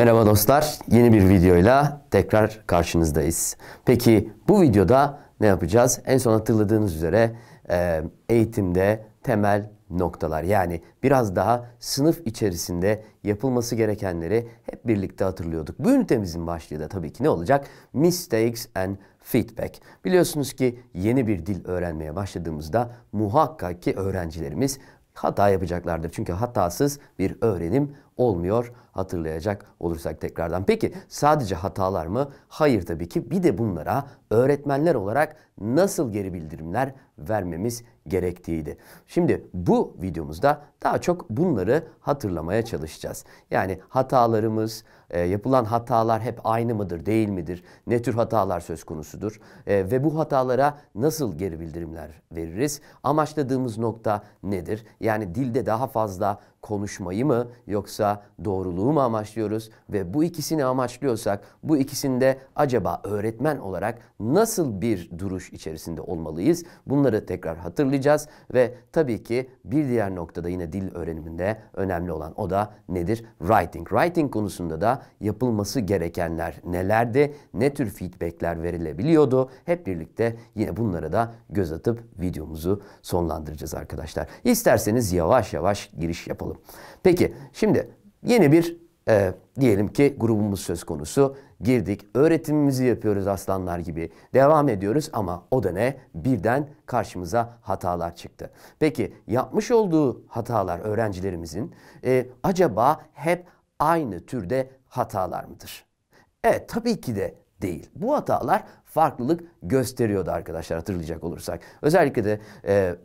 Merhaba dostlar. Yeni bir videoyla tekrar karşınızdayız. Peki bu videoda ne yapacağız? En son hatırladığınız üzere e, eğitimde temel noktalar yani biraz daha sınıf içerisinde yapılması gerekenleri hep birlikte hatırlıyorduk. Bu ünitemizin başlığı da tabii ki ne olacak? Mistakes and feedback. Biliyorsunuz ki yeni bir dil öğrenmeye başladığımızda muhakkak ki öğrencilerimiz hata yapacaklardır. Çünkü hatasız bir öğrenim olmuyor hatırlayacak olursak tekrardan. Peki sadece hatalar mı? Hayır tabii ki bir de bunlara öğretmenler olarak nasıl geri bildirimler vermemiz gerektiğiydi. Şimdi bu videomuzda daha çok bunları hatırlamaya çalışacağız. Yani hatalarımız, e, yapılan hatalar hep aynı mıdır, değil midir? Ne tür hatalar söz konusudur? E, ve bu hatalara nasıl geri bildirimler veririz? Amaçladığımız nokta nedir? Yani dilde daha fazla konuşmayı mı yoksa doğruluğu mu amaçlıyoruz ve bu ikisini amaçlıyorsak bu ikisinde acaba öğretmen olarak nasıl bir duruş içerisinde olmalıyız? Bunları tekrar hatırlayacağız ve tabii ki bir diğer noktada yine dil öğreniminde önemli olan o da nedir? Writing. Writing konusunda da yapılması gerekenler nelerdi? Ne tür feedbackler verilebiliyordu? Hep birlikte yine bunlara da göz atıp videomuzu sonlandıracağız arkadaşlar. İsterseniz yavaş yavaş giriş yapalım bakalım. Peki şimdi yeni bir e, diyelim ki grubumuz söz konusu. Girdik, öğretimimizi yapıyoruz aslanlar gibi. Devam ediyoruz ama o da ne? Birden karşımıza hatalar çıktı. Peki yapmış olduğu hatalar öğrencilerimizin e, acaba hep aynı türde hatalar mıdır? Evet tabii ki de değil. Bu hatalar farklılık gösteriyordu arkadaşlar hatırlayacak olursak. Özellikle de e,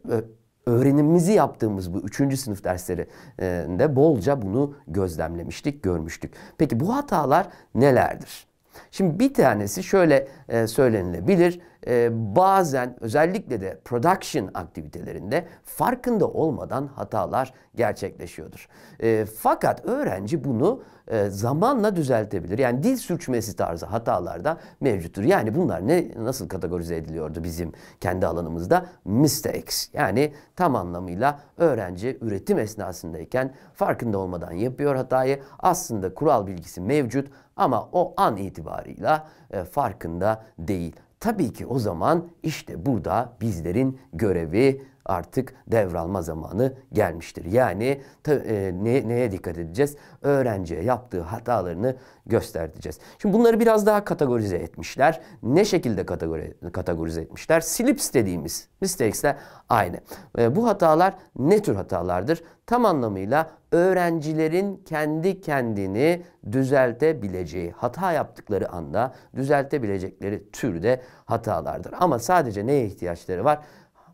öğrenimimizi yaptığımız bu üçüncü sınıf derslerinde bolca bunu gözlemlemiştik, görmüştük. Peki bu hatalar nelerdir? Şimdi bir tanesi şöyle e, söylenilebilir e, bazen özellikle de production aktivitelerinde farkında olmadan hatalar gerçekleşiyordur. E, fakat öğrenci bunu e, zamanla düzeltebilir. Yani dil sürçmesi tarzı hatalar da mevcuttur. Yani bunlar ne nasıl kategorize ediliyordu bizim kendi alanımızda? Mistakes. Yani tam anlamıyla öğrenci üretim esnasındayken farkında olmadan yapıyor hatayı. Aslında kural bilgisi mevcut ama o an itibarıyla e, farkında değil. Tabii ki o zaman işte burada bizlerin görevi artık devralma zamanı gelmiştir. Yani e, ne, neye dikkat edeceğiz? Öğrenciye yaptığı hatalarını göstereceğiz. Şimdi bunları biraz daha kategorize etmişler. Ne şekilde kategori, kategorize etmişler? Slips dediğimiz mistakes'ler aynı. E, bu hatalar ne tür hatalardır? Tam anlamıyla öğrencilerin kendi kendini düzeltebileceği, hata yaptıkları anda düzeltebilecekleri türde hatalardır. Ama sadece neye ihtiyaçları var?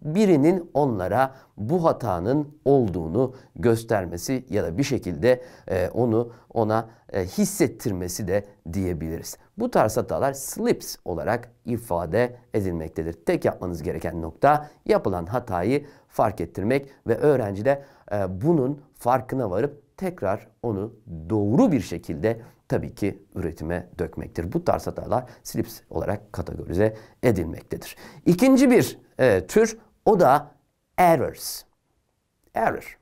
birinin onlara bu hatanın olduğunu göstermesi ya da bir şekilde e, onu ona e, hissettirmesi de diyebiliriz. Bu tarz hatalar slips olarak ifade edilmektedir. Tek yapmanız gereken nokta yapılan hatayı fark ettirmek ve öğrenci de e, bunun farkına varıp tekrar onu doğru bir şekilde tabii ki üretime dökmektir. Bu tarz hatalar slips olarak kategorize edilmektedir. İkinci bir e, tür o da errors. Error.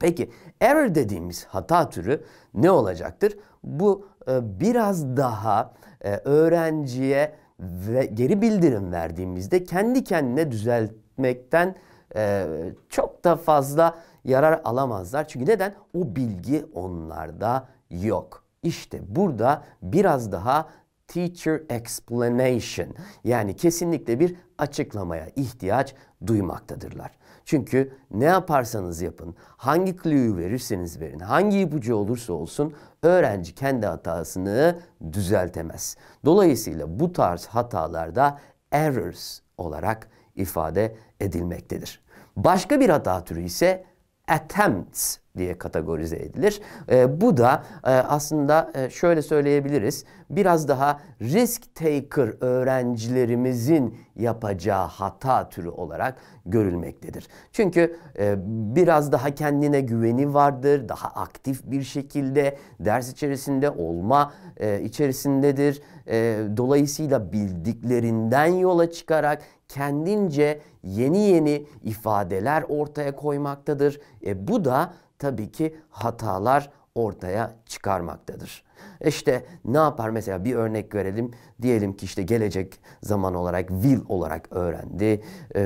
Peki error dediğimiz hata türü ne olacaktır? Bu e, biraz daha e, öğrenciye ve geri bildirim verdiğimizde kendi kendine düzeltmekten e, çok da fazla yarar alamazlar. Çünkü neden? O bilgi onlarda yok. İşte burada biraz daha teacher explanation yani kesinlikle bir açıklamaya ihtiyaç duymaktadırlar. Çünkü ne yaparsanız yapın, hangi clue'yu verirseniz verin, hangi ipucu olursa olsun öğrenci kendi hatasını düzeltemez. Dolayısıyla bu tarz hatalarda errors olarak ifade edilmektedir. Başka bir hata türü ise attempts diye kategorize edilir. E, bu da e, aslında e, şöyle söyleyebiliriz. Biraz daha risk taker öğrencilerimizin yapacağı hata türü olarak görülmektedir. Çünkü e, biraz daha kendine güveni vardır. Daha aktif bir şekilde ders içerisinde olma e, içerisindedir e, dolayısıyla bildiklerinden yola çıkarak kendince yeni yeni ifadeler ortaya koymaktadır. E, bu da tabii ki hatalar ortaya çıkarmaktadır. E, işte ne yapar mesela bir örnek verelim. Diyelim ki işte gelecek zaman olarak will olarak öğrendi. Ee,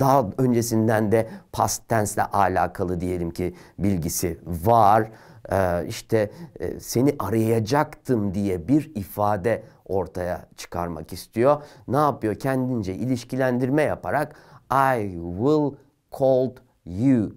daha öncesinden de past tense'le alakalı diyelim ki bilgisi var. Ee, işte e, seni arayacaktım diye bir ifade ortaya çıkarmak istiyor. Ne yapıyor? Kendince ilişkilendirme yaparak I will called you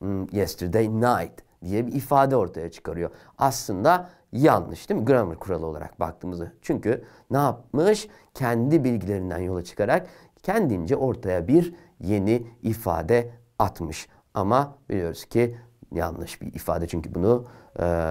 mm, yesterday night diye bir ifade ortaya çıkarıyor. Aslında yanlış değil mi? Grammar kuralı olarak baktığımızda. Çünkü ne yapmış? Kendi bilgilerinden yola çıkarak kendince ortaya bir yeni ifade atmış. Ama biliyoruz ki yanlış bir ifade çünkü bunu e,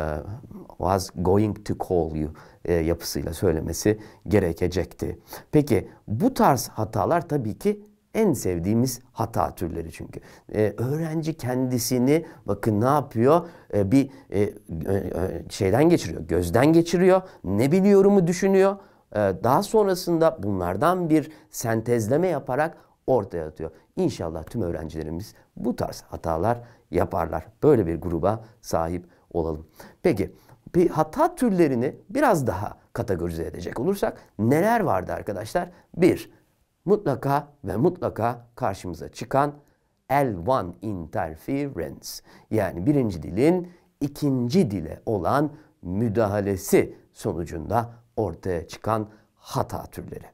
was going to call you e, yapısıyla söylemesi gerekecekti. Peki bu tarz hatalar tabii ki en sevdiğimiz hata türleri çünkü. Ee, öğrenci kendisini bakın ne yapıyor? Ee, bir e, e, e, şeyden geçiriyor, gözden geçiriyor. Ne biliyorumu düşünüyor. Ee, daha sonrasında bunlardan bir sentezleme yaparak ortaya atıyor. İnşallah tüm öğrencilerimiz bu tarz hatalar yaparlar. Böyle bir gruba sahip olalım. Peki bir hata türlerini biraz daha kategorize edecek olursak neler vardı arkadaşlar? Bir, mutlaka ve mutlaka karşımıza çıkan L1 interference yani birinci dilin ikinci dile olan müdahalesi sonucunda ortaya çıkan hata türleri.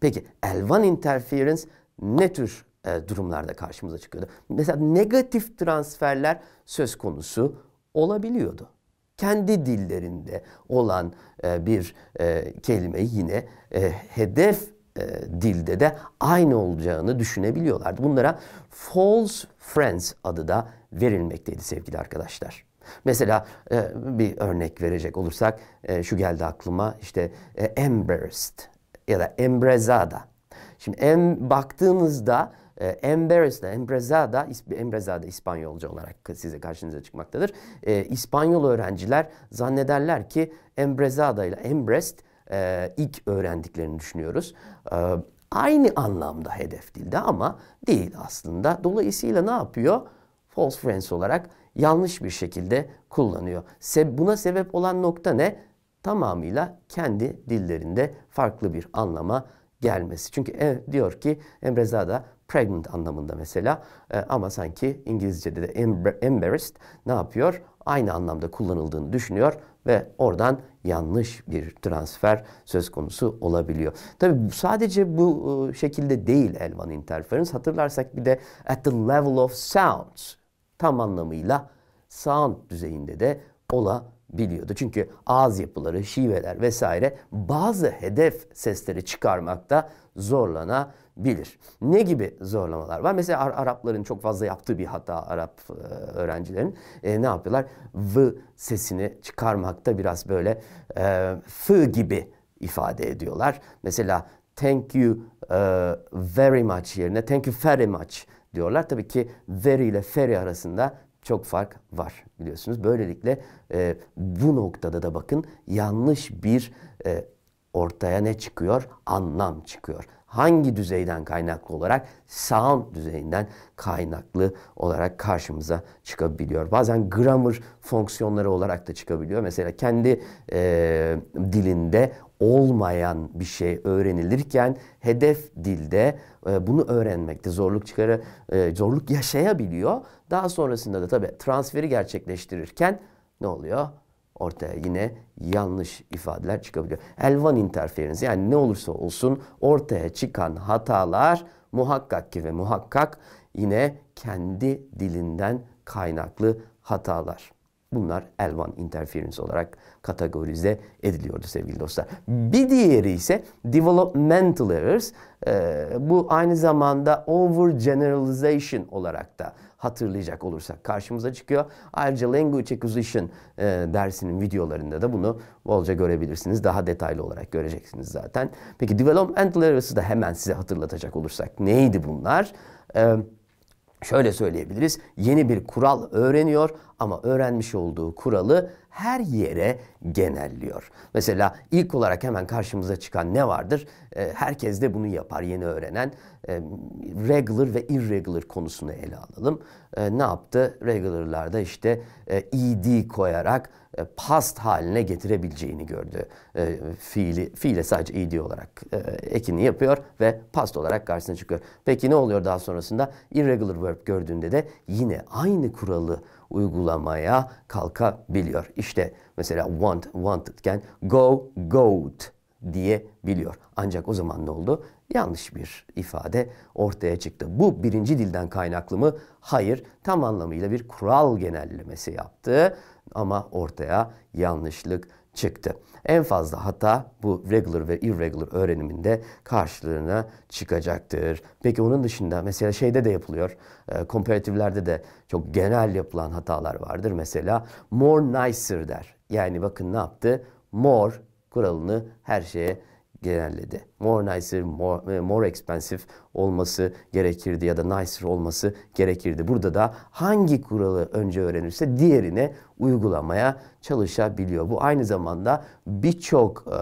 Peki L1 interference ne tür e, durumlarda karşımıza çıkıyordu. Mesela negatif transferler söz konusu olabiliyordu. Kendi dillerinde olan e, bir e, kelime yine e, hedef e, dilde de aynı olacağını düşünebiliyorlardı. Bunlara false friends adı da verilmekteydi sevgili arkadaşlar. Mesela e, bir örnek verecek olursak e, şu geldi aklıma işte e, embarrassed ya da embrezada. Şimdi em, baktığınızda e, ee, Embrezada, Embrezada, Embrezada İspanyolca olarak size karşınıza çıkmaktadır. E, İspanyol öğrenciler zannederler ki Embrezada ile Embrest e, ilk öğrendiklerini düşünüyoruz. E, aynı anlamda hedef dilde ama değil aslında. Dolayısıyla ne yapıyor? False friends olarak yanlış bir şekilde kullanıyor. Se buna sebep olan nokta ne? Tamamıyla kendi dillerinde farklı bir anlama gelmesi. Çünkü e, diyor ki da Pregnant anlamında mesela e, ama sanki İngilizce'de de embarrassed ne yapıyor? Aynı anlamda kullanıldığını düşünüyor ve oradan yanlış bir transfer söz konusu olabiliyor. Tabi sadece bu e, şekilde değil Elvan interference. Hatırlarsak bir de at the level of sounds tam anlamıyla sound düzeyinde de olabilir biliyordu. Çünkü ağız yapıları, şiveler vesaire bazı hedef sesleri çıkarmakta zorlanabilir. Ne gibi zorlamalar var? Mesela Arapların çok fazla yaptığı bir hata Arap e, öğrencilerin e, ne yapıyorlar? V sesini çıkarmakta biraz böyle e, f gibi ifade ediyorlar. Mesela thank you e, very much yerine thank you very much diyorlar. Tabii ki very ile very arasında çok fark var biliyorsunuz. Böylelikle e, bu noktada da bakın yanlış bir e, ortaya ne çıkıyor? Anlam çıkıyor. Hangi düzeyden kaynaklı olarak? Sound düzeyinden kaynaklı olarak karşımıza çıkabiliyor. Bazen grammar fonksiyonları olarak da çıkabiliyor. Mesela kendi e, dilinde olmayan bir şey öğrenilirken hedef dilde e, bunu öğrenmekte zorluk çıkarı e, zorluk yaşayabiliyor daha sonrasında da tabii transferi gerçekleştirirken ne oluyor? Ortaya yine yanlış ifadeler çıkabiliyor. Elvan interferansı yani ne olursa olsun ortaya çıkan hatalar muhakkak ki ve muhakkak yine kendi dilinden kaynaklı hatalar. Bunlar Elvan interference olarak kategorize ediliyordu sevgili dostlar. Bir diğeri ise developmental errors. E, bu aynı zamanda over generalization olarak da hatırlayacak olursak karşımıza çıkıyor. Ayrıca language acquisition e, dersinin videolarında da bunu bolca görebilirsiniz. Daha detaylı olarak göreceksiniz zaten. Peki development literacy da hemen size hatırlatacak olursak neydi bunlar? Eee şöyle söyleyebiliriz. Yeni bir kural öğreniyor ama öğrenmiş olduğu kuralı her yere genelliyor. Mesela ilk olarak hemen karşımıza çıkan ne vardır? E, herkes de bunu yapar yeni öğrenen. E, regular ve irregular konusunu ele alalım. E, ne yaptı? Regular'larda işte e, ed koyarak e, past haline getirebileceğini gördü. E, fiili, fiile sadece ed olarak e, ekini yapıyor ve past olarak karşısına çıkıyor. Peki ne oluyor daha sonrasında? Irregular verb gördüğünde de yine aynı kuralı uygulamaya kalkabiliyor. İşte mesela want, wantedken go, goat biliyor. Ancak o zaman ne oldu? Yanlış bir ifade ortaya çıktı. Bu birinci dilden kaynaklı mı? Hayır. Tam anlamıyla bir kural genellemesi yaptı ama ortaya yanlışlık çıktı. En fazla hata bu regular ve irregular öğreniminde karşılığına çıkacaktır. Peki onun dışında mesela şeyde de yapılıyor. E, komparatiflerde de çok genel yapılan hatalar vardır. Mesela more nicer der. Yani bakın ne yaptı? More kuralını her şeye genelledi. More nicer, more, e, more expensive olması gerekirdi ya da nicer olması gerekirdi. Burada da hangi kuralı önce öğrenirse diğerine uygulamaya çalışabiliyor. Bu aynı zamanda birçok e,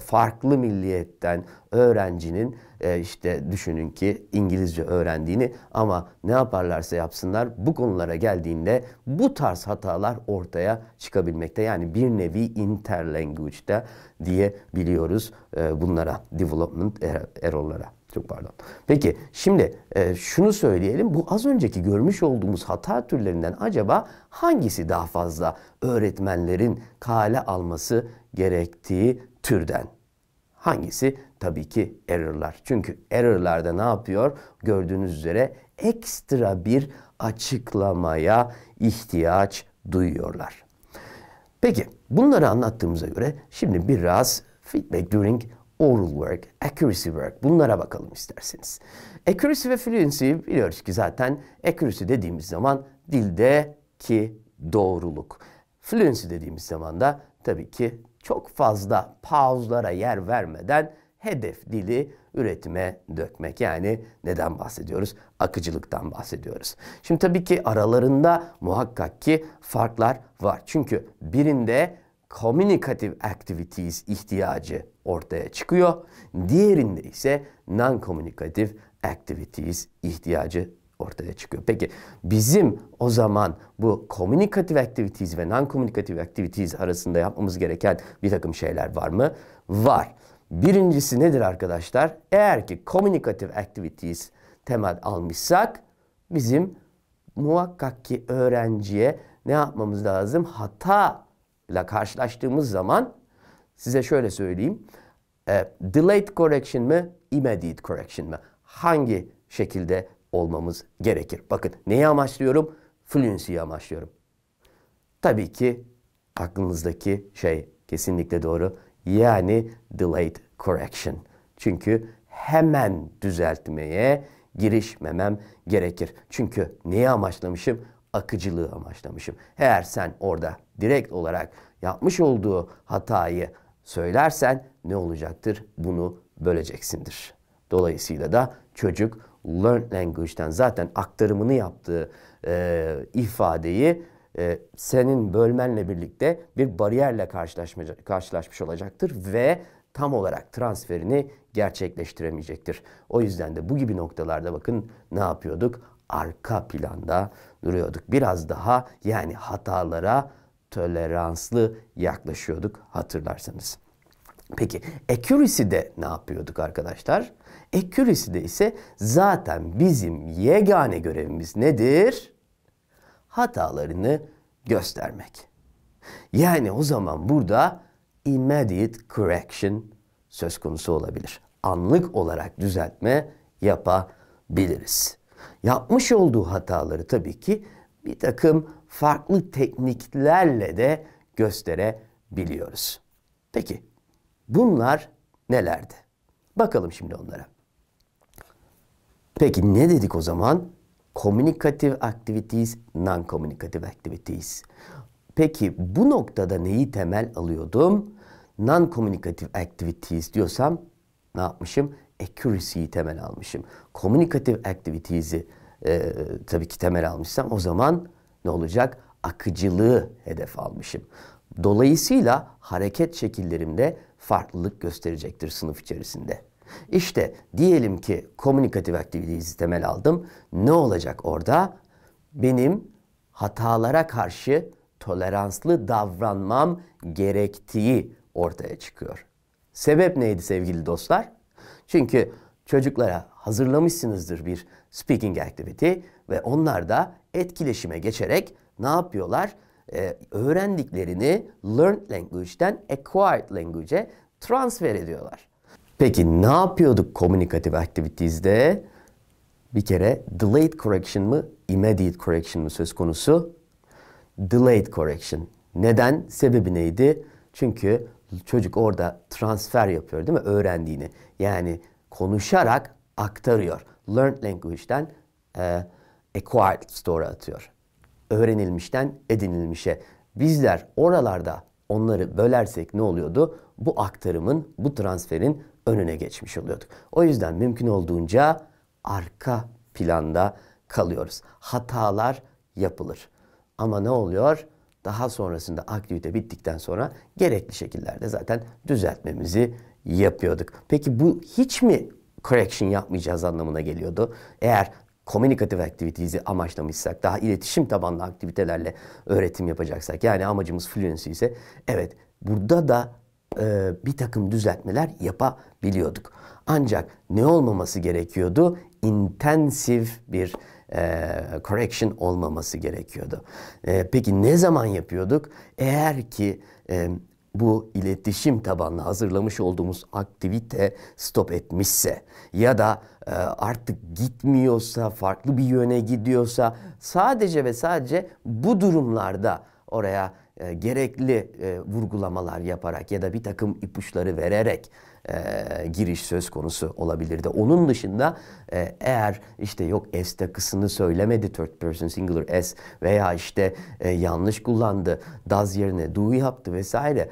farklı milliyetten öğrencinin e, işte düşünün ki İngilizce öğrendiğini ama ne yaparlarsa yapsınlar bu konulara geldiğinde bu tarz hatalar ortaya çıkabilmekte. Yani bir nevi interlanguage'de diyebiliyoruz e, bunlara development er, error'lara. Çok pardon. Peki şimdi e, şunu söyleyelim. Bu az önceki görmüş olduğumuz hata türlerinden acaba hangisi daha fazla öğretmenlerin kale alması gerektiği türden? Hangisi? Tabii ki error'lar. Çünkü error'larda ne yapıyor? Gördüğünüz üzere ekstra bir açıklamaya ihtiyaç duyuyorlar. Peki bunları anlattığımıza göre şimdi biraz feedback during oral work, accuracy work bunlara bakalım isterseniz. Accuracy ve fluency biliyoruz ki zaten accuracy dediğimiz zaman dildeki doğruluk. Fluency dediğimiz zaman da tabii ki çok fazla pause'lara yer vermeden hedef dili üretime dökmek. Yani neden bahsediyoruz? Akıcılıktan bahsediyoruz. Şimdi tabii ki aralarında muhakkak ki farklar var. Çünkü birinde communicative activities ihtiyacı ortaya çıkıyor. Diğerinde ise non-communicative activities ihtiyacı ortaya çıkıyor. Peki bizim o zaman bu communicative activities ve non-communicative activities arasında yapmamız gereken bir takım şeyler var mı? Var. Birincisi nedir arkadaşlar? Eğer ki communicative activities temel almışsak bizim muhakkak ki öğrenciye ne yapmamız lazım? Hata ile karşılaştığımız zaman Size şöyle söyleyeyim. E, delayed correction mı, immediate correction mı? Hangi şekilde olmamız gerekir? Bakın neyi amaçlıyorum? Fluency'yi amaçlıyorum. Tabii ki aklınızdaki şey kesinlikle doğru. Yani delayed correction. Çünkü hemen düzeltmeye girişmemem gerekir. Çünkü neyi amaçlamışım? Akıcılığı amaçlamışım. Eğer sen orada direkt olarak yapmış olduğu hatayı söylersen ne olacaktır? Bunu böleceksindir. Dolayısıyla da çocuk learn language'den zaten aktarımını yaptığı e, ifadeyi e, senin bölmenle birlikte bir bariyerle karşılaşmış olacaktır ve tam olarak transferini gerçekleştiremeyecektir. O yüzden de bu gibi noktalarda bakın ne yapıyorduk? Arka planda duruyorduk. Biraz daha yani hatalara toleranslı yaklaşıyorduk hatırlarsanız. Peki de ne yapıyorduk arkadaşlar? de ise zaten bizim yegane görevimiz nedir? Hatalarını göstermek. Yani o zaman burada immediate correction söz konusu olabilir. Anlık olarak düzeltme yapabiliriz. Yapmış olduğu hataları tabii ki bir takım farklı tekniklerle de gösterebiliyoruz. Peki bunlar nelerdi? Bakalım şimdi onlara. Peki ne dedik o zaman? Communicative activities, non-communicative activities. Peki bu noktada neyi temel alıyordum? Non-communicative activities diyorsam ne yapmışım? Accuracy'yi temel almışım. Communicative activities'i e, tabii ki temel almışsam o zaman ne olacak? Akıcılığı hedef almışım. Dolayısıyla hareket şekillerimde farklılık gösterecektir sınıf içerisinde. İşte diyelim ki komünikatif aktiviteyi temel aldım. Ne olacak orada? Benim hatalara karşı toleranslı davranmam gerektiği ortaya çıkıyor. Sebep neydi sevgili dostlar? Çünkü çocuklara hazırlamışsınızdır bir speaking activity ve onlar da etkileşime geçerek ne yapıyorlar? Ee, öğrendiklerini learned language'den acquired language'e transfer ediyorlar. Peki ne yapıyorduk communicative activities'de? Bir kere delayed correction mı, immediate correction mı söz konusu? Delayed correction. Neden? Sebebi neydi? Çünkü çocuk orada transfer yapıyor değil mi? Öğrendiğini. Yani konuşarak aktarıyor. Learned language'den e, acquired store'a atıyor. Öğrenilmişten edinilmişe. Bizler oralarda onları bölersek ne oluyordu? Bu aktarımın, bu transferin önüne geçmiş oluyorduk. O yüzden mümkün olduğunca arka planda kalıyoruz. Hatalar yapılır. Ama ne oluyor? Daha sonrasında aktivite bittikten sonra gerekli şekillerde zaten düzeltmemizi yapıyorduk. Peki bu hiç mi correction yapmayacağız anlamına geliyordu? Eğer komünikatif aktivitesi amaçlamışsak, daha iletişim tabanlı aktivitelerle öğretim yapacaksak, yani amacımız fluency ise evet burada da e, bir takım düzeltmeler yapabiliyorduk. Ancak ne olmaması gerekiyordu? İntensif bir e, correction olmaması gerekiyordu. E, peki ne zaman yapıyorduk? Eğer ki e, bu iletişim tabanlı hazırlamış olduğumuz aktivite stop etmişse ya da e, artık gitmiyorsa, farklı bir yöne gidiyorsa sadece ve sadece bu durumlarda oraya e, gerekli e, vurgulamalar yaparak ya da bir takım ipuçları vererek e, giriş söz konusu olabilirdi. Onun dışında e, eğer işte yok S takısını söylemedi third person singular S veya işte e, yanlış kullandı, does yerine do yaptı vesaire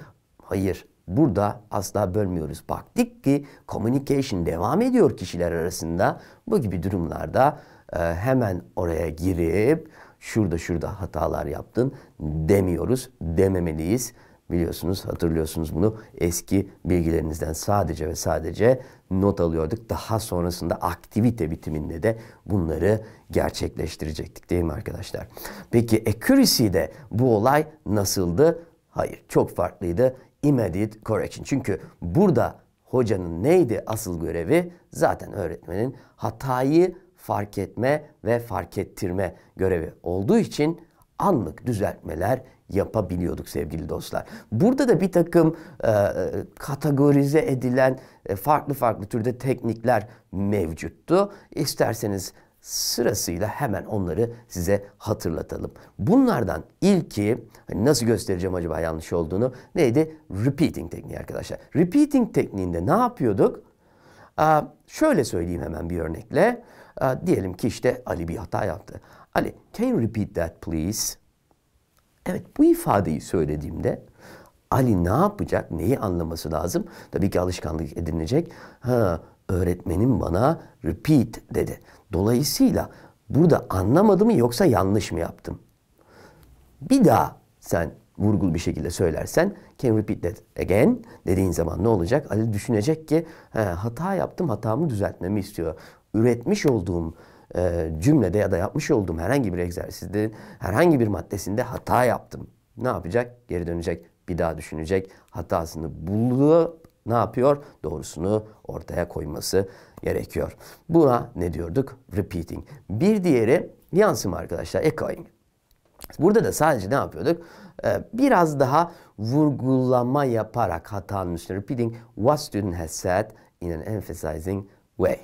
Hayır. Burada asla bölmüyoruz. Baktık ki communication devam ediyor kişiler arasında. Bu gibi durumlarda e, hemen oraya girip şurada şurada hatalar yaptın demiyoruz, dememeliyiz. Biliyorsunuz, hatırlıyorsunuz bunu eski bilgilerinizden sadece ve sadece not alıyorduk. Daha sonrasında aktivite bitiminde de bunları gerçekleştirecektik değil mi arkadaşlar? Peki accuracy'de bu olay nasıldı? Hayır, çok farklıydı immediate correction. Çünkü burada hocanın neydi asıl görevi? Zaten öğretmenin hatayı fark etme ve fark ettirme görevi olduğu için anlık düzeltmeler yapabiliyorduk sevgili dostlar. Burada da bir takım e, e kategorize edilen e, farklı farklı türde teknikler mevcuttu. İsterseniz sırasıyla hemen onları size hatırlatalım. Bunlardan ilki hani nasıl göstereceğim acaba yanlış olduğunu neydi? Repeating tekniği arkadaşlar. Repeating tekniğinde ne yapıyorduk? Aa, şöyle söyleyeyim hemen bir örnekle. Aa, diyelim ki işte Ali bir hata yaptı. Ali can you repeat that please? Evet bu ifadeyi söylediğimde Ali ne yapacak? Neyi anlaması lazım? Tabii ki alışkanlık edinecek. Ha, öğretmenim bana repeat dedi. Dolayısıyla burada anlamadım mı yoksa yanlış mı yaptım? Bir daha sen vurgul bir şekilde söylersen can repeat that again dediğin zaman ne olacak? Ali düşünecek ki he, hata yaptım hatamı düzeltmemi istiyor. Üretmiş olduğum e, cümlede ya da yapmış olduğum herhangi bir egzersizde herhangi bir maddesinde hata yaptım. Ne yapacak? Geri dönecek bir daha düşünecek hatasını buldu ne yapıyor? Doğrusunu ortaya koyması gerekiyor. Buna ne diyorduk? Repeating. Bir diğeri yansıma arkadaşlar. Echoing. Burada da sadece ne yapıyorduk? Ee, biraz daha vurgulama yaparak hatanın üstüne repeating what student has said in an emphasizing way.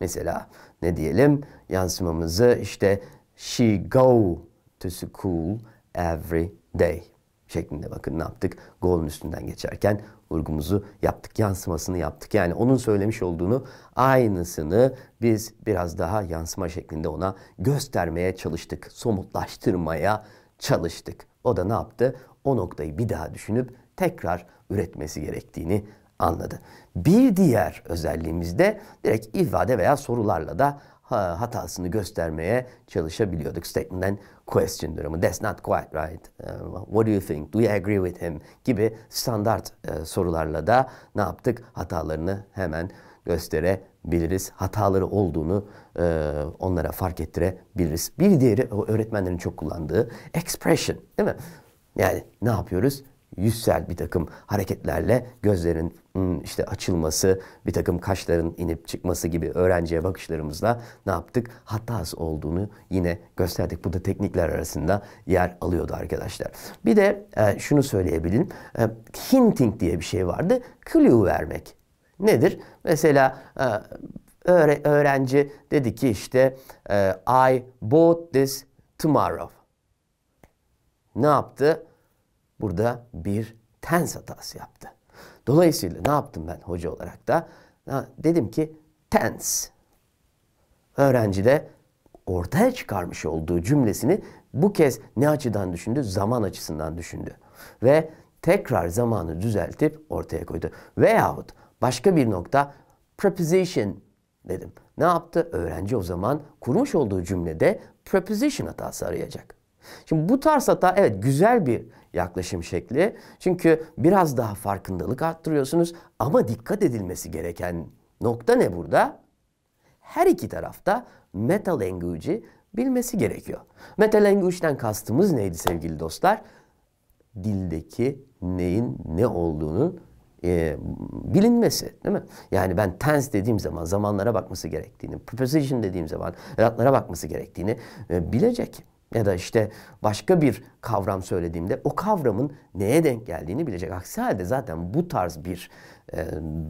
Mesela ne diyelim? Yansımamızı işte she go to school every day şeklinde bakın ne yaptık? Golün üstünden geçerken vurgumuzu yaptık, yansımasını yaptık. Yani onun söylemiş olduğunu aynısını biz biraz daha yansıma şeklinde ona göstermeye çalıştık, somutlaştırmaya çalıştık. O da ne yaptı? O noktayı bir daha düşünüp tekrar üretmesi gerektiğini anladı. Bir diğer özelliğimiz de direkt ifade veya sorularla da hatasını göstermeye çalışabiliyorduk. Statement question durumu. That's not quite right. Uh, what do you think? Do you agree with him? Gibi standart uh, sorularla da ne yaptık? Hatalarını hemen gösterebiliriz. Hataları olduğunu uh, onlara fark ettirebiliriz. Bir diğeri öğretmenlerin çok kullandığı expression değil mi? Yani ne yapıyoruz? yüzsel bir takım hareketlerle gözlerin hmm, işte açılması, bir takım kaşların inip çıkması gibi öğrenciye bakışlarımızla ne yaptık? Hatas olduğunu yine gösterdik. Bu da teknikler arasında yer alıyordu arkadaşlar. Bir de e, şunu söyleyebilirim. E, hinting diye bir şey vardı. Clue vermek. Nedir? Mesela e, öğrenci dedi ki işte I bought this tomorrow. Ne yaptı? burada bir tens hatası yaptı. Dolayısıyla ne yaptım ben hoca olarak da? Dedim ki tens. Öğrencide ortaya çıkarmış olduğu cümlesini bu kez ne açıdan düşündü? Zaman açısından düşündü. Ve tekrar zamanı düzeltip ortaya koydu. Veyahut başka bir nokta preposition dedim. Ne yaptı? Öğrenci o zaman kurmuş olduğu cümlede preposition hatası arayacak. Şimdi bu tarz hata evet güzel bir yaklaşım şekli. Çünkü biraz daha farkındalık arttırıyorsunuz ama dikkat edilmesi gereken nokta ne burada? Her iki tarafta meta language'i bilmesi gerekiyor. Meta language'den kastımız neydi sevgili dostlar? Dildeki neyin ne olduğunu e, bilinmesi değil mi? Yani ben tense dediğim zaman zamanlara bakması gerektiğini, preposition dediğim zaman edatlara bakması gerektiğini e, bilecek ya da işte başka bir kavram söylediğimde o kavramın neye denk geldiğini bilecek. Aksi halde zaten bu tarz bir e,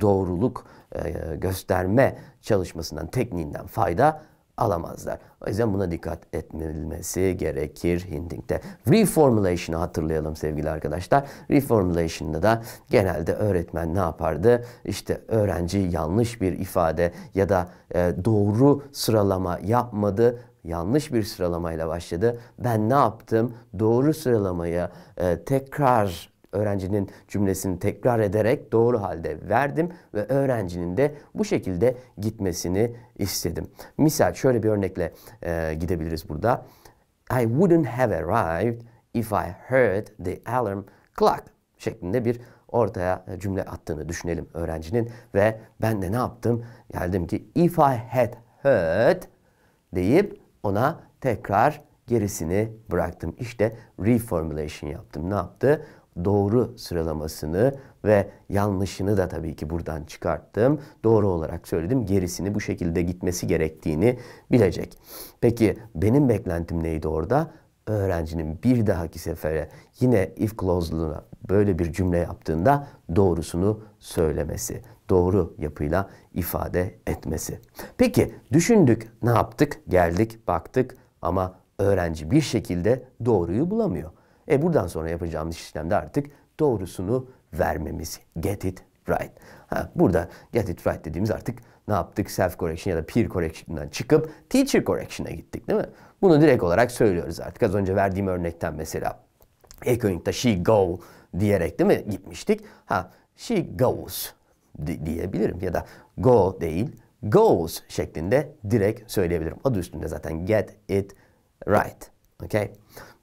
doğruluk e, gösterme çalışmasından, tekniğinden fayda alamazlar. O yüzden buna dikkat etmilmesi gerekir Hinting'de. Reformulation'ı hatırlayalım sevgili arkadaşlar. Reformulation'da da genelde öğretmen ne yapardı? İşte öğrenci yanlış bir ifade ya da e, doğru sıralama yapmadı yanlış bir sıralamayla başladı. Ben ne yaptım? Doğru sıralamaya e, tekrar öğrencinin cümlesini tekrar ederek doğru halde verdim ve öğrencinin de bu şekilde gitmesini istedim. Misal şöyle bir örnekle e, gidebiliriz burada. I wouldn't have arrived if I heard the alarm clock şeklinde bir ortaya e, cümle attığını düşünelim öğrencinin ve ben de ne yaptım? Geldim ki if I had heard deyip ona tekrar gerisini bıraktım. İşte reformulation yaptım. Ne yaptı? Doğru sıralamasını ve yanlışını da tabii ki buradan çıkarttım. Doğru olarak söyledim. Gerisini bu şekilde gitmesi gerektiğini bilecek. Peki benim beklentim neydi orada? Öğrencinin bir dahaki sefere yine if clause'luğuna böyle bir cümle yaptığında doğrusunu söylemesi doğru yapıyla ifade etmesi. Peki düşündük, ne yaptık? Geldik, baktık ama öğrenci bir şekilde doğruyu bulamıyor. E buradan sonra yapacağımız işlemde artık doğrusunu vermemiz. Get it right. Ha, burada get it right dediğimiz artık ne yaptık? Self correction ya da peer correction'dan çıkıp teacher correction'a gittik değil mi? Bunu direkt olarak söylüyoruz artık. Az önce verdiğim örnekten mesela Ecoing'de she go diyerek değil mi gitmiştik? Ha she goes diyebilirim ya da go değil goes şeklinde direkt söyleyebilirim. Adı üstünde zaten get it right. Okay?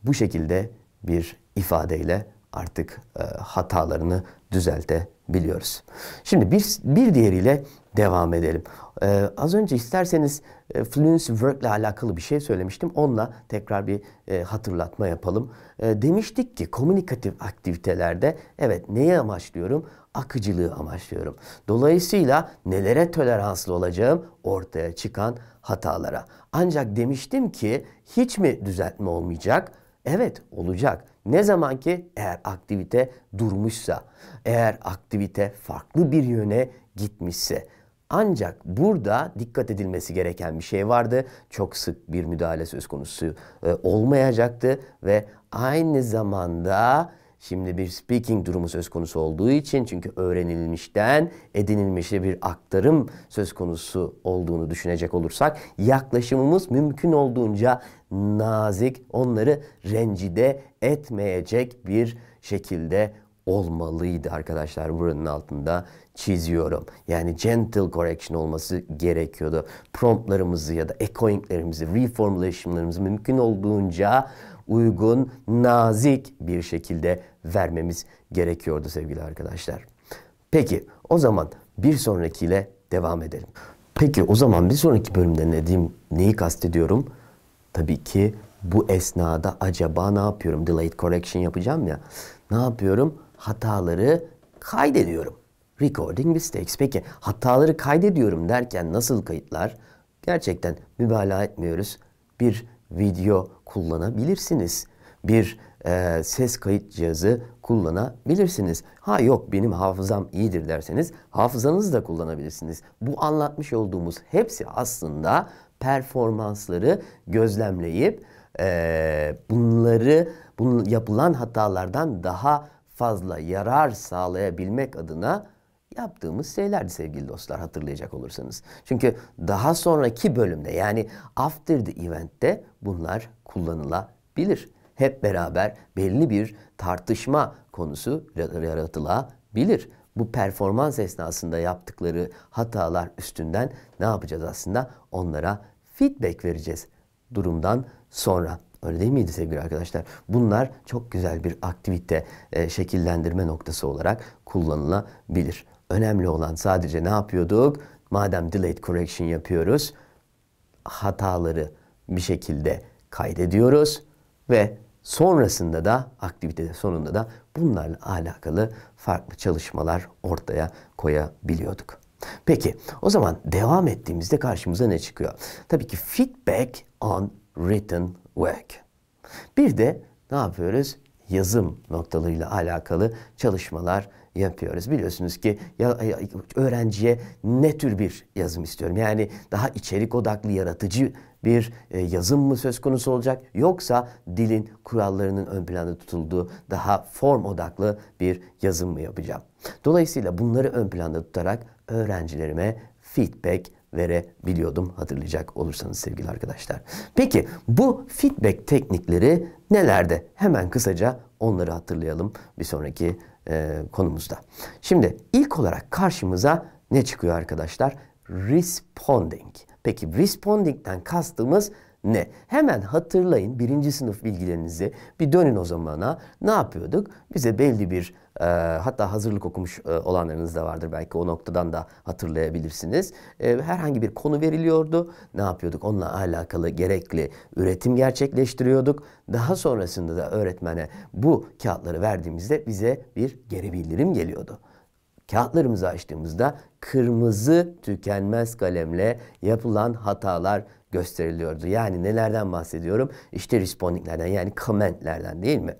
Bu şekilde bir ifadeyle artık e, hatalarını düzeltebiliyoruz. Şimdi bir, bir diğeriyle devam edelim. E, az önce isterseniz e, fluency work ile alakalı bir şey söylemiştim. Onunla tekrar bir e, hatırlatma yapalım. E, demiştik ki komünikatif aktivitelerde evet neyi amaçlıyorum? akıcılığı amaçlıyorum. Dolayısıyla nelere toleranslı olacağım ortaya çıkan hatalara. Ancak demiştim ki hiç mi düzeltme olmayacak? Evet olacak. Ne zaman ki eğer aktivite durmuşsa, eğer aktivite farklı bir yöne gitmişse. Ancak burada dikkat edilmesi gereken bir şey vardı. Çok sık bir müdahale söz konusu e, olmayacaktı ve aynı zamanda Şimdi bir speaking durumu söz konusu olduğu için çünkü öğrenilmişten edinilmişe bir aktarım söz konusu olduğunu düşünecek olursak yaklaşımımız mümkün olduğunca nazik, onları rencide etmeyecek bir şekilde olmalıydı arkadaşlar. Buranın altında çiziyorum. Yani gentle correction olması gerekiyordu. Promptlarımızı ya da echoinglerimizi, reformulationlarımızı mümkün olduğunca uygun, nazik bir şekilde vermemiz gerekiyordu sevgili arkadaşlar. Peki o zaman bir sonrakiyle devam edelim. Peki o zaman bir sonraki bölümde ne diyeyim, neyi kastediyorum? Tabii ki bu esnada acaba ne yapıyorum? Delayed correction yapacağım ya. Ne yapıyorum? Hataları kaydediyorum. Recording mistakes. Peki hataları kaydediyorum derken nasıl kayıtlar? Gerçekten mübalağa etmiyoruz. Bir video kullanabilirsiniz. Bir e, ses kayıt cihazı kullanabilirsiniz. Ha yok benim hafızam iyidir derseniz hafızanızı da kullanabilirsiniz. Bu anlatmış olduğumuz hepsi aslında performansları gözlemleyip e, bunları bun, yapılan hatalardan daha fazla yarar sağlayabilmek adına yaptığımız şeylerdi sevgili dostlar hatırlayacak olursanız. Çünkü daha sonraki bölümde yani after the event'te bunlar kullanılabilir. Hep beraber belli bir tartışma konusu yaratılabilir. Bu performans esnasında yaptıkları hatalar üstünden ne yapacağız aslında? Onlara feedback vereceğiz durumdan sonra. Öyle değil miydi sevgili arkadaşlar? Bunlar çok güzel bir aktivite e, şekillendirme noktası olarak kullanılabilir. Önemli olan sadece ne yapıyorduk? Madem delayed correction yapıyoruz, hataları bir şekilde kaydediyoruz ve sonrasında da aktivite sonunda da bunlarla alakalı farklı çalışmalar ortaya koyabiliyorduk. Peki o zaman devam ettiğimizde karşımıza ne çıkıyor? Tabii ki feedback on written work. Bir de ne yapıyoruz? Yazım noktalarıyla alakalı çalışmalar yapıyoruz. Biliyorsunuz ki ya, ya, öğrenciye ne tür bir yazım istiyorum? Yani daha içerik odaklı, yaratıcı bir e, yazım mı söz konusu olacak yoksa dilin kurallarının ön planda tutulduğu daha form odaklı bir yazım mı yapacağım? Dolayısıyla bunları ön planda tutarak öğrencilerime feedback verebiliyordum hatırlayacak olursanız sevgili arkadaşlar. Peki bu feedback teknikleri nelerde? Hemen kısaca onları hatırlayalım bir sonraki e, konumuzda. Şimdi ilk olarak karşımıza ne çıkıyor arkadaşlar? Responding. Peki responding'den kastımız ne? Hemen hatırlayın birinci sınıf bilgilerinizi bir dönün o zamana. Ne yapıyorduk? Bize belli bir e, hatta hazırlık okumuş e, olanlarınız da vardır belki o noktadan da hatırlayabilirsiniz. E, herhangi bir konu veriliyordu. Ne yapıyorduk? Onunla alakalı gerekli üretim gerçekleştiriyorduk. Daha sonrasında da öğretmene bu kağıtları verdiğimizde bize bir geri bildirim geliyordu kağıtlarımızı açtığımızda kırmızı tükenmez kalemle yapılan hatalar gösteriliyordu. Yani nelerden bahsediyorum? İşte respondinglerden yani commentlerden değil mi?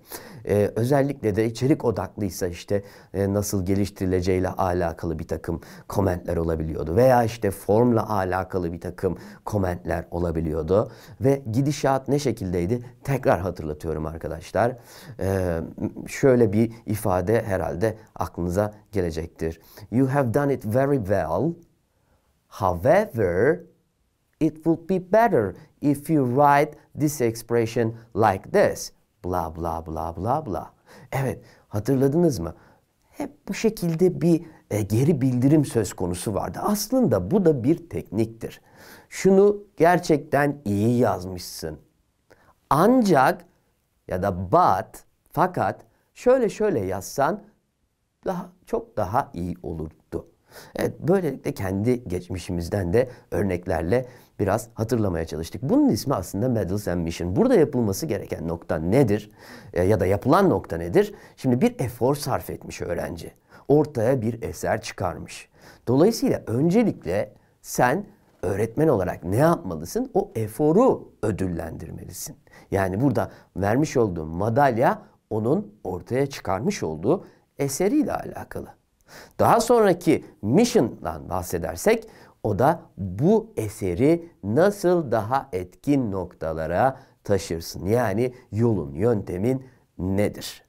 E, özellikle de içerik odaklıysa işte e, nasıl geliştirileceğiyle alakalı bir takım komentler olabiliyordu. Veya işte formla alakalı bir takım komentler olabiliyordu. Ve gidişat ne şekildeydi? Tekrar hatırlatıyorum arkadaşlar. E, şöyle bir ifade herhalde aklınıza gelecektir. You have done it very well. However, it would be better if you write this expression like this bla bla bla bla bla. Evet hatırladınız mı? Hep bu şekilde bir e, geri bildirim söz konusu vardı. Aslında bu da bir tekniktir. Şunu gerçekten iyi yazmışsın. Ancak ya da but fakat şöyle şöyle yazsan daha çok daha iyi olurdu. Evet böylelikle kendi geçmişimizden de örneklerle biraz hatırlamaya çalıştık. Bunun ismi aslında Medals and Mission. Burada yapılması gereken nokta nedir? E, ya da yapılan nokta nedir? Şimdi bir efor sarf etmiş öğrenci. Ortaya bir eser çıkarmış. Dolayısıyla öncelikle sen öğretmen olarak ne yapmalısın? O eforu ödüllendirmelisin. Yani burada vermiş olduğun madalya onun ortaya çıkarmış olduğu eseriyle alakalı. Daha sonraki mission'dan bahsedersek o da bu eseri nasıl daha etkin noktalara taşırsın. Yani yolun, yöntemin nedir?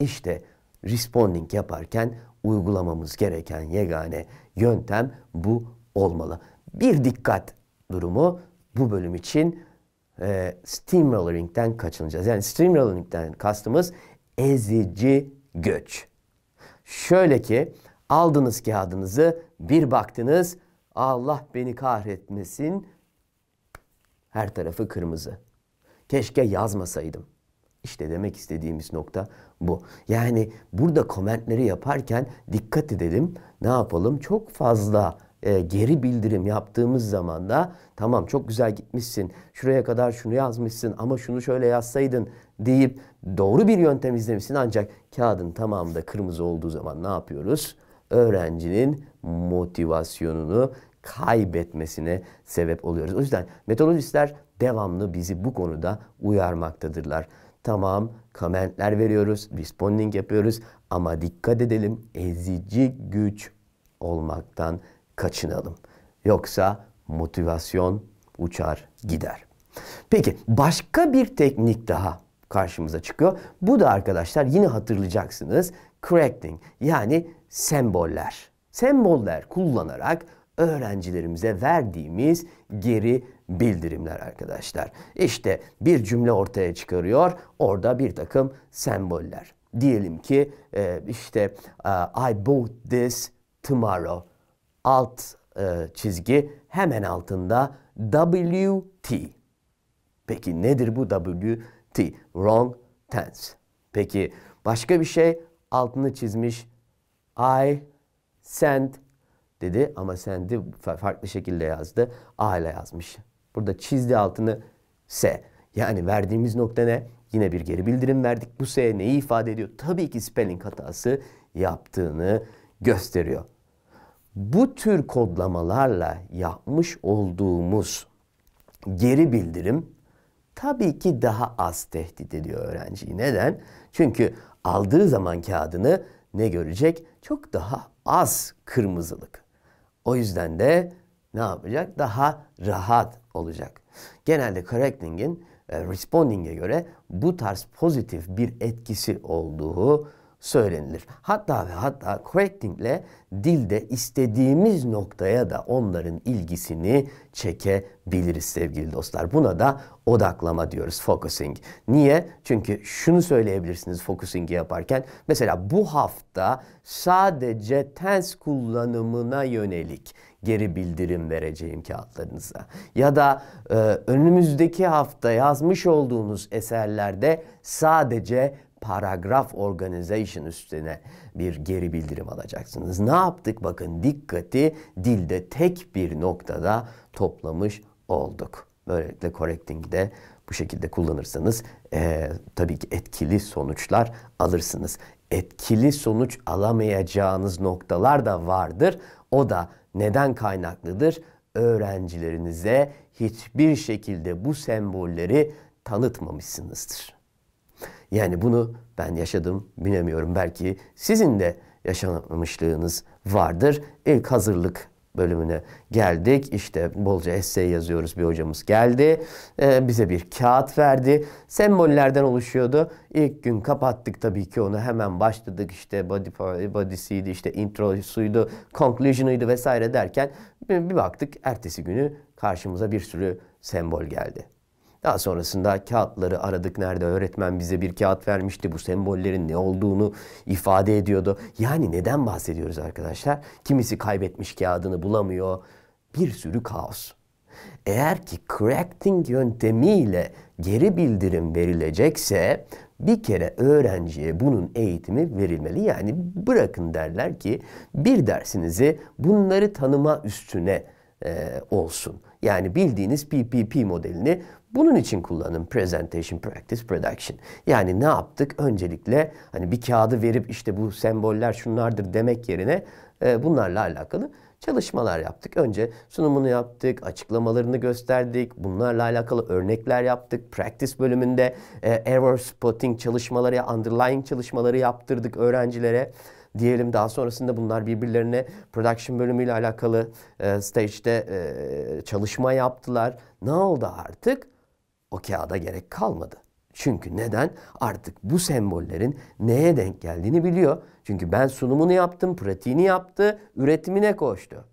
İşte responding yaparken uygulamamız gereken yegane yöntem bu olmalı. Bir dikkat durumu bu bölüm için e, steamrollering'den kaçınacağız. Yani steamrolling'den kastımız ezici göç. Şöyle ki aldınız kağıdınızı bir baktınız Allah beni kahretmesin her tarafı kırmızı. Keşke yazmasaydım. İşte demek istediğimiz nokta bu. Yani burada komentleri yaparken dikkat edelim. Ne yapalım? Çok fazla e, geri bildirim yaptığımız zaman da tamam çok güzel gitmişsin, şuraya kadar şunu yazmışsın ama şunu şöyle yazsaydın deyip doğru bir yöntem izlemişsin ancak kağıdın tamamı kırmızı olduğu zaman ne yapıyoruz? Öğrencinin motivasyonunu kaybetmesine sebep oluyoruz. O yüzden metodolojistler devamlı bizi bu konuda uyarmaktadırlar. Tamam kamentler veriyoruz, responding yapıyoruz ama dikkat edelim ezici güç olmaktan kaçınalım. Yoksa motivasyon uçar gider. Peki başka bir teknik daha karşımıza çıkıyor. Bu da arkadaşlar yine hatırlayacaksınız. Correcting yani semboller. Semboller kullanarak öğrencilerimize verdiğimiz geri bildirimler arkadaşlar. İşte bir cümle ortaya çıkarıyor. Orada bir takım semboller. Diyelim ki e, işte e, I bought this tomorrow alt e, çizgi hemen altında WT. Peki nedir bu WT? Wrong tense. Peki başka bir şey altını çizmiş. I sent dedi ama send'i farklı şekilde yazdı. A ile yazmış. Burada çizdi altını S. Yani verdiğimiz nokta ne? Yine bir geri bildirim verdik. Bu S neyi ifade ediyor? Tabii ki spelling hatası yaptığını gösteriyor bu tür kodlamalarla yapmış olduğumuz geri bildirim tabii ki daha az tehdit ediyor öğrenciyi. Neden? Çünkü aldığı zaman kağıdını ne görecek? Çok daha az kırmızılık. O yüzden de ne yapacak? Daha rahat olacak. Genelde correcting'in e, responding'e göre bu tarz pozitif bir etkisi olduğu söylenilir. Hatta ve hatta correctingle dilde istediğimiz noktaya da onların ilgisini çekebiliriz sevgili dostlar. Buna da odaklama diyoruz focusing. Niye? Çünkü şunu söyleyebilirsiniz focusing yaparken. Mesela bu hafta sadece tense kullanımına yönelik geri bildirim vereceğim kağıtlarınıza. Ya da e, önümüzdeki hafta yazmış olduğunuz eserlerde sadece paragraf organization üstüne bir geri bildirim alacaksınız. Ne yaptık? Bakın dikkati dilde tek bir noktada toplamış olduk. Böylelikle correcting'i de bu şekilde kullanırsanız e, tabii ki etkili sonuçlar alırsınız. Etkili sonuç alamayacağınız noktalar da vardır. O da neden kaynaklıdır? Öğrencilerinize hiçbir şekilde bu sembolleri tanıtmamışsınızdır. Yani bunu ben yaşadım bilemiyorum. Belki sizin de yaşamamışlığınız vardır. İlk hazırlık bölümüne geldik. İşte bolca essay yazıyoruz bir hocamız geldi. Ee, bize bir kağıt verdi. Sembollerden oluşuyordu. İlk gün kapattık tabii ki onu. Hemen başladık işte body, body'siydi, işte intro suydu, conclusion'uydu vesaire derken bir baktık ertesi günü karşımıza bir sürü sembol geldi. Daha sonrasında kağıtları aradık nerede öğretmen bize bir kağıt vermişti. Bu sembollerin ne olduğunu ifade ediyordu. Yani neden bahsediyoruz arkadaşlar? Kimisi kaybetmiş kağıdını bulamıyor. Bir sürü kaos. Eğer ki correcting yöntemiyle geri bildirim verilecekse bir kere öğrenciye bunun eğitimi verilmeli. Yani bırakın derler ki bir dersinizi bunları tanıma üstüne e, olsun. Yani bildiğiniz PPP modelini bunun için kullanın presentation, practice, production. Yani ne yaptık? Öncelikle hani bir kağıdı verip işte bu semboller şunlardır demek yerine e, bunlarla alakalı çalışmalar yaptık. Önce sunumunu yaptık, açıklamalarını gösterdik, bunlarla alakalı örnekler yaptık. Practice bölümünde e, error spotting çalışmaları ya underlying çalışmaları yaptırdık öğrencilere diyelim. Daha sonrasında bunlar birbirlerine production bölümüyle alakalı e, stage'de e, çalışma yaptılar. Ne oldu artık? o kağıda gerek kalmadı. Çünkü neden? Artık bu sembollerin neye denk geldiğini biliyor. Çünkü ben sunumunu yaptım, pratiğini yaptı, üretimine koştu.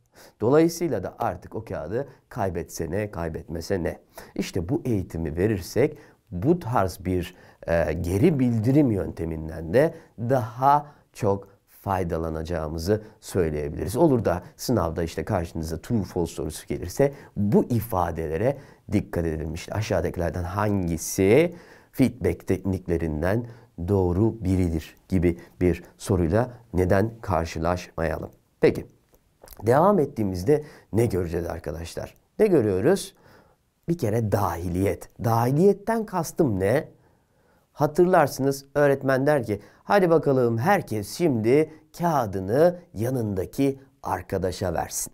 Dolayısıyla da artık o kağıdı kaybetse ne, kaybetmese ne. İşte bu eğitimi verirsek bu tarz bir e, geri bildirim yönteminden de daha çok faydalanacağımızı söyleyebiliriz. Olur da sınavda işte karşınıza true false sorusu gelirse bu ifadelere dikkat edelim edilmişti. Aşağıdakilerden hangisi feedback tekniklerinden doğru biridir gibi bir soruyla neden karşılaşmayalım? Peki devam ettiğimizde ne göreceğiz arkadaşlar? Ne görüyoruz? Bir kere dahiliyet. Dahiliyetten kastım ne? Hatırlarsınız öğretmen der ki hadi bakalım herkes şimdi kağıdını yanındaki arkadaşa versin.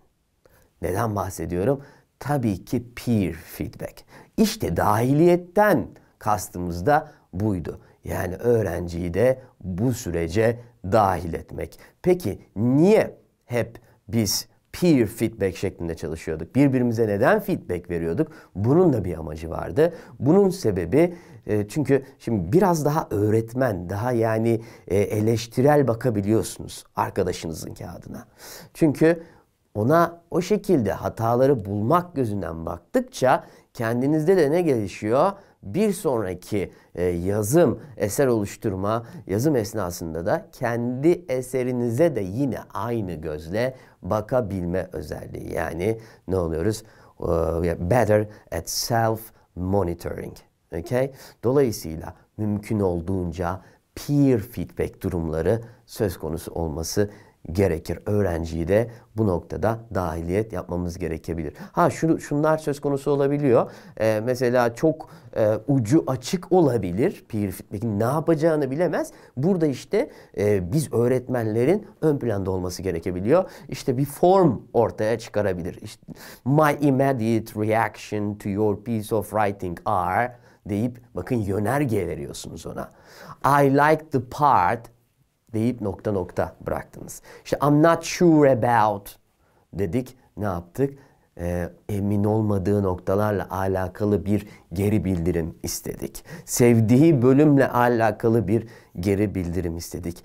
Neden bahsediyorum? tabii ki peer feedback. İşte dahiliyetten kastımız da buydu. Yani öğrenciyi de bu sürece dahil etmek. Peki niye hep biz peer feedback şeklinde çalışıyorduk. Birbirimize neden feedback veriyorduk? Bunun da bir amacı vardı. Bunun sebebi e, çünkü şimdi biraz daha öğretmen, daha yani e, eleştirel bakabiliyorsunuz arkadaşınızın kağıdına. Çünkü ona o şekilde hataları bulmak gözünden baktıkça kendinizde de ne gelişiyor? Bir sonraki e, yazım, eser oluşturma, yazım esnasında da kendi eserinize de yine aynı gözle bakabilme özelliği. Yani ne oluyoruz? E, better at self monitoring. Okay? Dolayısıyla mümkün olduğunca peer feedback durumları söz konusu olması gerekir. Öğrenciyi de bu noktada dahiliyet yapmamız gerekebilir. Ha şunu, şunlar söz konusu olabiliyor. Ee, mesela çok e, ucu açık olabilir. Peer feedback'in ne yapacağını bilemez. Burada işte e, biz öğretmenlerin ön planda olması gerekebiliyor. İşte bir form ortaya çıkarabilir. İşte, My immediate reaction to your piece of writing are deyip bakın yönerge veriyorsunuz ona. I like the part deyip nokta nokta bıraktınız. İşte I'm not sure about dedik. Ne yaptık? e, emin olmadığı noktalarla alakalı bir geri bildirim istedik. Sevdiği bölümle alakalı bir geri bildirim istedik.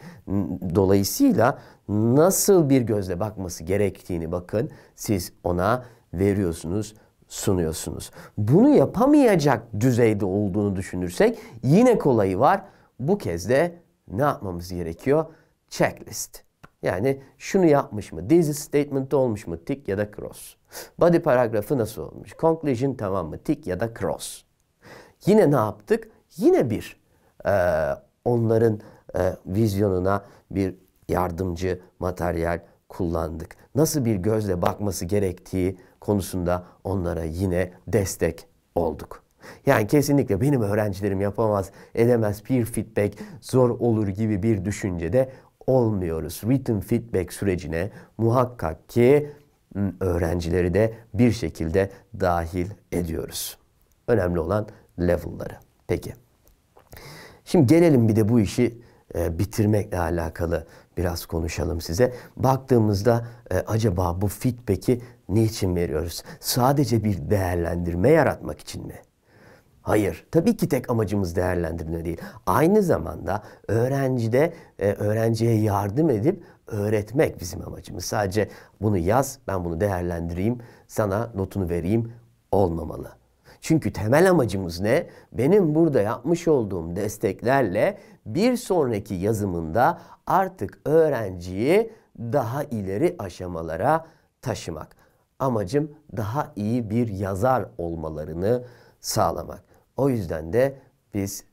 Dolayısıyla nasıl bir gözle bakması gerektiğini bakın siz ona veriyorsunuz, sunuyorsunuz. Bunu yapamayacak düzeyde olduğunu düşünürsek yine kolayı var. Bu kez de ne yapmamız gerekiyor? Checklist. Yani şunu yapmış mı? This statement olmuş mu? Tick ya da cross. Body paragrafı nasıl olmuş? Conclusion tamam mı? Tick ya da cross. Yine ne yaptık? Yine bir e, onların e, vizyonuna bir yardımcı materyal kullandık. Nasıl bir gözle bakması gerektiği konusunda onlara yine destek olduk. Yani kesinlikle benim öğrencilerim yapamaz, edemez, peer feedback zor olur gibi bir düşüncede olmuyoruz. Written feedback sürecine muhakkak ki öğrencileri de bir şekilde dahil ediyoruz. Önemli olan level'ları. Peki. Şimdi gelelim bir de bu işi e, bitirmekle alakalı biraz konuşalım size. Baktığımızda e, acaba bu feedback'i niçin veriyoruz? Sadece bir değerlendirme yaratmak için mi? Hayır. Tabii ki tek amacımız değerlendirme değil. Aynı zamanda öğrencide e, öğrenciye yardım edip öğretmek bizim amacımız. Sadece bunu yaz, ben bunu değerlendireyim, sana notunu vereyim olmamalı. Çünkü temel amacımız ne? Benim burada yapmış olduğum desteklerle bir sonraki yazımında artık öğrenciyi daha ileri aşamalara taşımak. Amacım daha iyi bir yazar olmalarını sağlamak. O yüzden de biz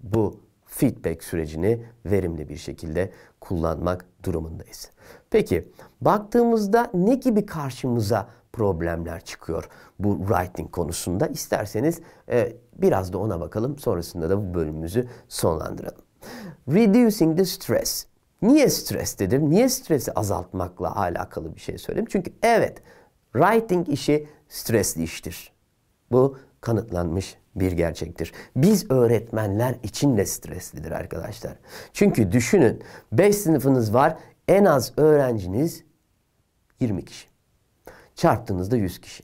bu feedback sürecini verimli bir şekilde kullanmak durumundayız. Peki baktığımızda ne gibi karşımıza problemler çıkıyor bu writing konusunda? İsterseniz e, biraz da ona bakalım. Sonrasında da bu bölümümüzü sonlandıralım. Reducing the stress. Niye stres dedim? Niye stresi azaltmakla alakalı bir şey söyleyeyim? Çünkü evet writing işi stresli iştir. Bu kanıtlanmış bir gerçektir. Biz öğretmenler için de streslidir arkadaşlar. Çünkü düşünün 5 sınıfınız var en az öğrenciniz 20 kişi. Çarptığınızda 100 kişi.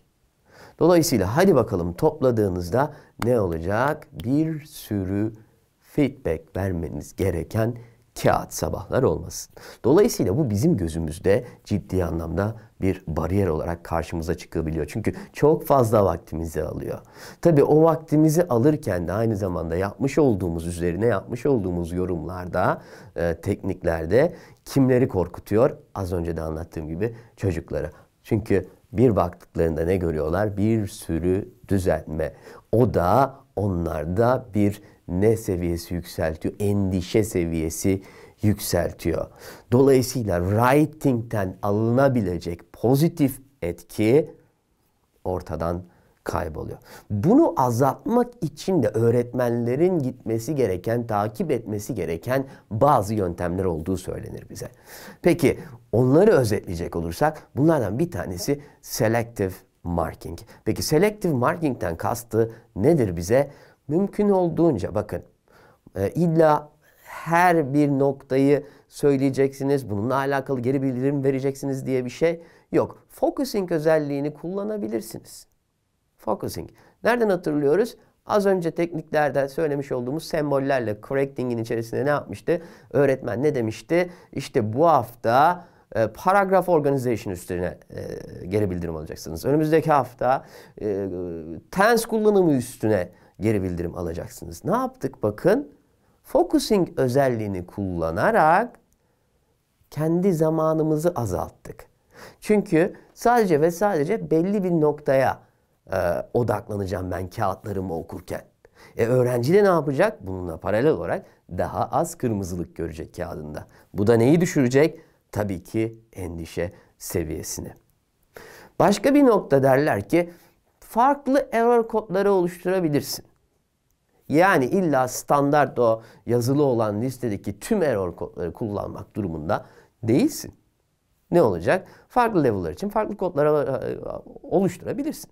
Dolayısıyla hadi bakalım topladığınızda ne olacak? Bir sürü feedback vermeniz gereken kağıt sabahlar olmasın. Dolayısıyla bu bizim gözümüzde ciddi anlamda bir bariyer olarak karşımıza çıkabiliyor. Çünkü çok fazla vaktimizi alıyor. Tabii o vaktimizi alırken de aynı zamanda yapmış olduğumuz üzerine yapmış olduğumuz yorumlarda, e, tekniklerde kimleri korkutuyor? Az önce de anlattığım gibi çocukları. Çünkü bir baktıklarında ne görüyorlar? Bir sürü düzeltme. O da onlarda bir ne seviyesi yükseltiyor? Endişe seviyesi yükseltiyor. Dolayısıyla writing'ten alınabilecek pozitif etki ortadan kayboluyor. Bunu azaltmak için de öğretmenlerin gitmesi gereken, takip etmesi gereken bazı yöntemler olduğu söylenir bize. Peki onları özetleyecek olursak bunlardan bir tanesi selective marking. Peki selective marking'ten kastı nedir bize? Mümkün olduğunca bakın e, illa her bir noktayı söyleyeceksiniz, bununla alakalı geri bildirim vereceksiniz diye bir şey yok. Focusing özelliğini kullanabilirsiniz. Focusing. Nereden hatırlıyoruz? Az önce tekniklerde söylemiş olduğumuz sembollerle correcting'in içerisinde ne yapmıştı? Öğretmen ne demişti? İşte bu hafta e, paragraf organization üstüne e, geri bildirim alacaksınız. Önümüzdeki hafta e, e tense kullanımı üstüne geri bildirim alacaksınız. Ne yaptık bakın? Focusing özelliğini kullanarak kendi zamanımızı azalttık. Çünkü sadece ve sadece belli bir noktaya e, odaklanacağım ben kağıtlarımı okurken. E, öğrenci de ne yapacak? Bununla paralel olarak daha az kırmızılık görecek kağıdında. Bu da neyi düşürecek? Tabii ki endişe seviyesini. Başka bir nokta derler ki farklı error kodları oluşturabilirsin. Yani illa standart o yazılı olan listedeki tüm error kodları kullanmak durumunda değilsin. Ne olacak? Farklı level'lar için farklı kodlara e, oluşturabilirsin.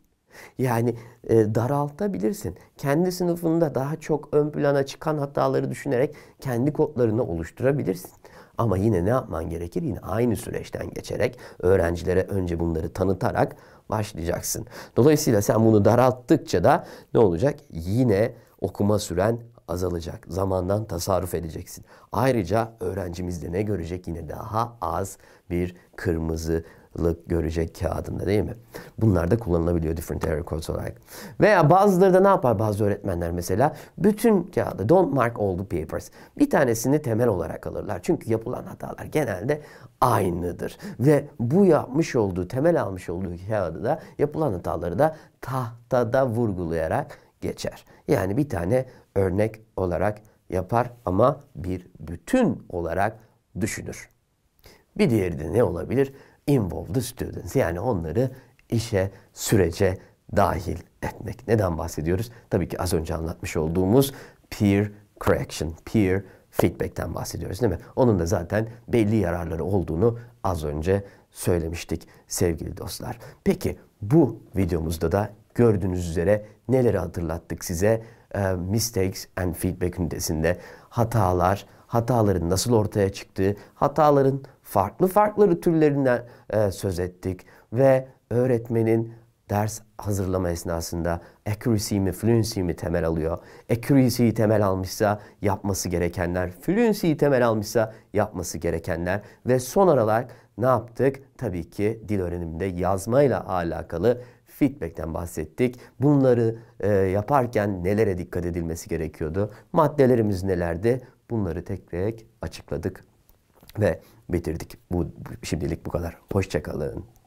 Yani e, daraltabilirsin. Kendi sınıfında daha çok ön plana çıkan hataları düşünerek kendi kodlarını oluşturabilirsin. Ama yine ne yapman gerekir? Yine aynı süreçten geçerek öğrencilere önce bunları tanıtarak başlayacaksın. Dolayısıyla sen bunu daralttıkça da ne olacak? Yine okuma süren azalacak. Zamandan tasarruf edeceksin. Ayrıca öğrencimiz de ne görecek? Yine daha az bir kırmızı lık görecek kağıdında değil mi? Bunlar da kullanılabiliyor different error codes olarak. Veya bazıları da ne yapar bazı öğretmenler mesela? Bütün kağıdı don't mark all the papers. Bir tanesini temel olarak alırlar. Çünkü yapılan hatalar genelde aynıdır. Ve bu yapmış olduğu, temel almış olduğu kağıdı da yapılan hataları da tahtada vurgulayarak geçer. Yani bir tane örnek olarak yapar ama bir bütün olarak düşünür. Bir diğeri de ne olabilir? involve the students yani onları işe, sürece dahil etmek. Neden bahsediyoruz? Tabii ki az önce anlatmış olduğumuz peer correction, peer feedback'ten bahsediyoruz değil mi? Onun da zaten belli yararları olduğunu az önce söylemiştik sevgili dostlar. Peki bu videomuzda da gördüğünüz üzere neleri hatırlattık size? mistakes and feedback ünitesinde hatalar, hataların nasıl ortaya çıktığı, hataların farklı farklı türlerinden e, söz ettik ve öğretmenin ders hazırlama esnasında accuracy mi fluency mi temel alıyor. Accuracy'yi temel almışsa yapması gerekenler, fluency'yi temel almışsa yapması gerekenler ve son olarak ne yaptık? Tabii ki dil öğreniminde yazmayla alakalı feedback'ten bahsettik. Bunları e, yaparken nelere dikkat edilmesi gerekiyordu? Maddelerimiz nelerdi? Bunları tek tek açıkladık. Ve bitirdik. Bu şimdilik bu kadar. Hoşçakalın.